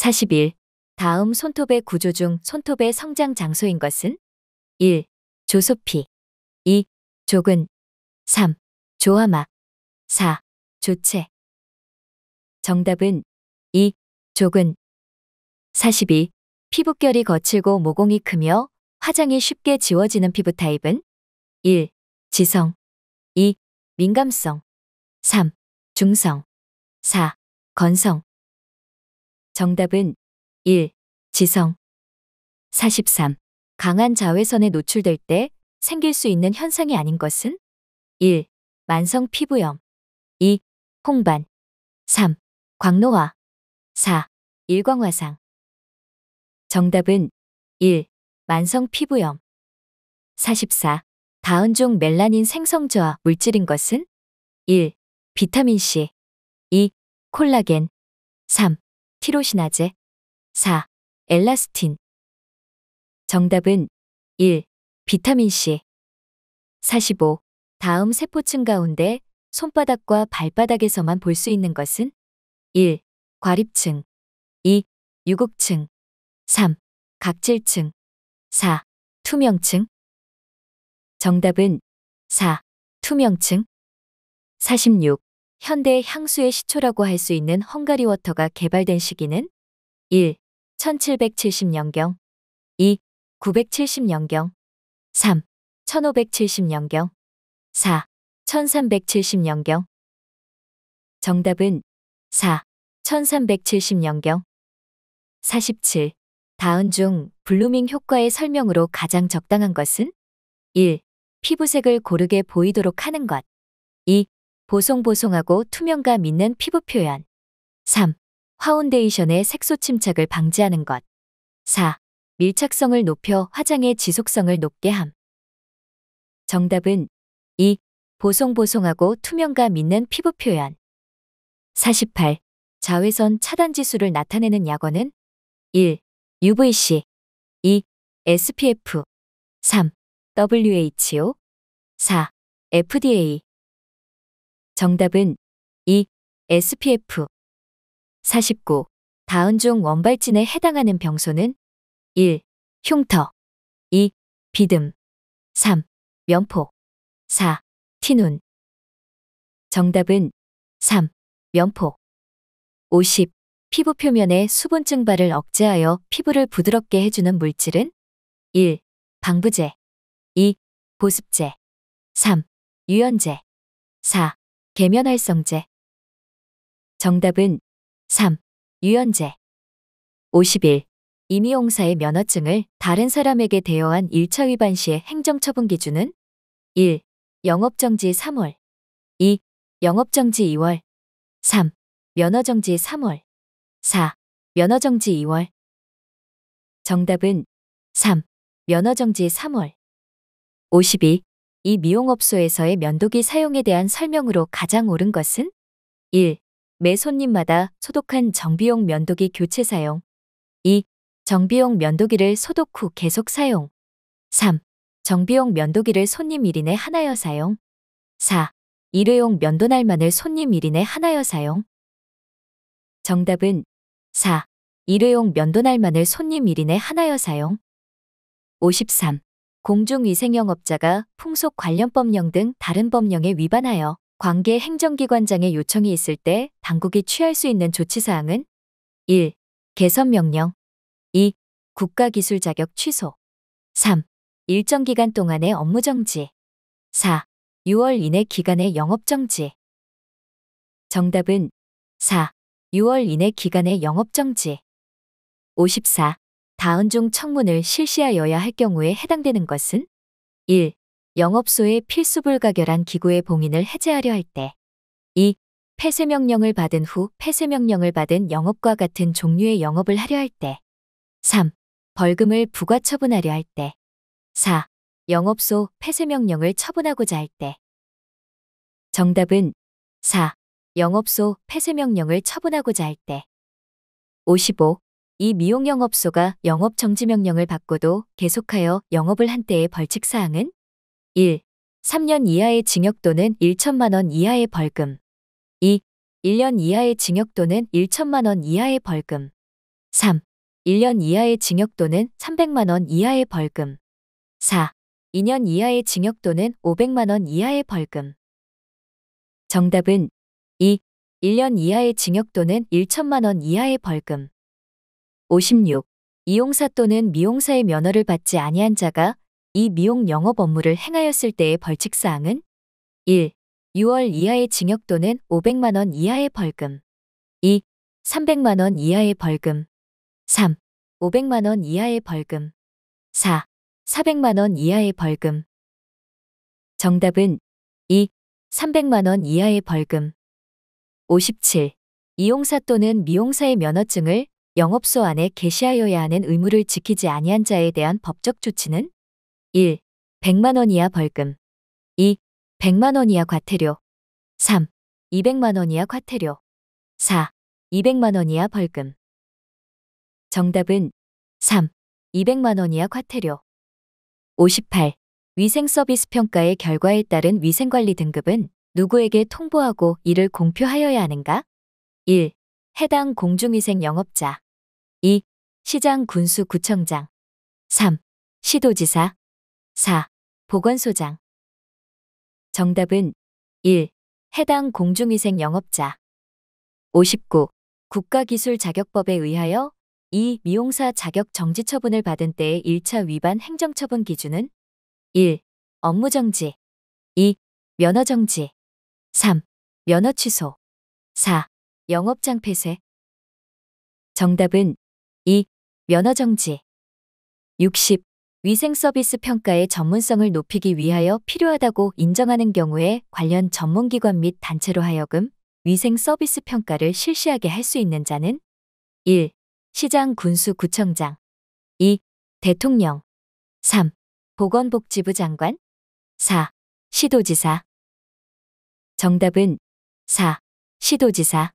41. 다음 손톱의 구조 중 손톱의 성장 장소인 것은? 1. 조소피 2. 조근 3. 조화마 4. 조체 정답은 2. 조근 42. 피부결이 거칠고 모공이 크며 화장이 쉽게 지워지는 피부 타입은? 1. 지성 2. 민감성 3. 중성 4. 건성 정답은 1. 지성 43. 강한 자외선에 노출될 때 생길 수 있는 현상이 아닌 것은? 1. 만성 피부염 2. 홍반 3. 광노화 4. 일광화상 정답은 1. 만성 피부염 44. 다운종 멜라닌 생성 저하 물질인 것은? 1. 비타민C 2. 콜라겐 3. 티로시나제 4. 엘라스틴 정답은 1. 비타민C 45. 다음 세포층 가운데 손바닥과 발바닥에서만 볼 수 있는 것은 1. 과립층 2. 유곡층 3. 각질층 4. 투명층 정답은 4. 투명층 46. 현대 향수의 시초라고 할 수 있는 헝가리 워터가 개발된 시기는 1. 1770년경 2. 970년경 3. 1570년경 4. 1370년경 정답은 4. 1370년경 47. 다음 중 블루밍 효과의 설명으로 가장 적당한 것은 1. 피부색을 고르게 보이도록 하는 것 2. 보송보송하고 투명감 있는 피부 표현. 3. 파운데이션의 색소 침착을 방지하는 것. 4. 밀착성을 높여 화장의 지속성을 높게 함. 정답은 2. 보송보송하고 투명감 있는 피부 표현. 48. 자외선 차단 지수를 나타내는 약원은 1. UVC 2. SPF 3. WHO 4. FDA 정답은 2. SPF 49. 다운종 원발진에 해당하는 병소는 1. 흉터 2. 비듬 3. 면포 4. 티눈 정답은 3. 면포 50. 피부 표면의 수분 증발을 억제하여 피부를 부드럽게 해주는 물질은 1. 방부제 2. 보습제 3. 유연제 4. 계면활성제. 정답은 3. 유연제. 51. 임의용사의 면허증을 다른 사람에게 대여한 1차 위반 시의 행정처분 기준은 1. 영업정지 3월 2. 영업정지 2월 3. 면허정지 3월 4. 면허정지 2월 정답은 3. 면허정지 3월 52. 이 미용업소에서의 면도기 사용에 대한 설명으로 가장 옳은 것은 1. 매 손님마다 소독한 정비용 면도기 교체 사용 2. 정비용 면도기를 소독 후 계속 사용 3. 정비용 면도기를 손님 1인에 하나여 사용 4. 일회용 면도날만을 손님 1인에 하나여 사용 정답은 4. 일회용 면도날만을 손님 1인에 하나여 사용 53. 공중위생영업자가 풍속 관련법령 등 다른 법령에 위반하여 관계 행정기관장의 요청이 있을 때 당국이 취할 수 있는 조치사항은 1. 개선명령 2. 국가기술자격 취소 3. 일정 기간 동안의 업무정지 4. 6월 이내 기간의 영업정지 정답은 4. 6월 이내 기간의 영업정지 54. 다운종 청문을 실시하여야 할 경우에 해당되는 것은 1. 영업소의 필수 불가결한 기구의 봉인을 해제하려 할 때 2. 폐쇄 명령을 받은 후 폐쇄 명령을 받은 영업과 같은 종류의 영업을 하려 할 때 3. 벌금을 부과 처분하려 할 때 4. 영업소 폐쇄 명령을 처분하고자 할 때 정답은 4. 영업소 폐쇄 명령을 처분하고자 할 때 55. 이 미용 영업소가 영업 정지 명령을 받고도 계속하여 영업을 한 때의 벌칙 사항은 1. 3년 이하의 징역 또는 1천만 원 이하의 벌금 2. 1년 이하의 징역 또는 1천만 원 이하의 벌금 3. 1년 이하의 징역 또는 300만 원 이하의 벌금 4. 2년 이하의 징역 또는 500만 원 이하의 벌금 정답은 2. 1년 이하의 징역 또는 1천만 원 이하의 벌금 56. 이용사 또는 미용사의 면허를 받지 아니한 자가 이 미용 영업 업무를 행하였을 때의 벌칙사항은 1. 6월 이하의 징역 또는 500만 원 이하의 벌금 2. 300만 원 이하의 벌금 3. 500만 원 이하의 벌금 4. 400만 원 이하의 벌금 정답은 2. 300만 원 이하의 벌금 57. 이용사 또는 미용사의 면허증을 영업소 안에 게시하여야 하는 의무를 지키지 아니한 자에 대한 법적 조치는 1. 100만 원 이하 벌금 2. 100만 원 이하 과태료 3. 200만 원 이하 과태료 4. 200만 원 이하 벌금 정답은 3. 200만 원 이하 과태료 58. 위생서비스 평가의 결과에 따른 위생관리 등급은 누구에게 통보하고 이를 공표하여야 하는가? 1. 해당 공중위생 영업자 2. 시장 군수 구청장 3. 시도지사 4. 보건소장 정답은 1. 해당 공중위생 영업자 59. 국가기술자격법에 의하여 2. 미용사 자격 정지 처분을 받은 때의 1차 위반 행정처분 기준은 1. 업무 정지 2. 면허 정지 3. 면허 취소 4. 영업장 폐쇄 정답은 2. 면허 정지 60. 위생 서비스 평가의 전문성을 높이기 위하여 필요하다고 인정하는 경우에 관련 전문기관 및 단체로 하여금 위생 서비스 평가를 실시하게 할 수 있는 자는 1. 시장 군수 구청장 2. 대통령 3. 보건복지부 장관 4. 시도지사 정답은 4. 시도지사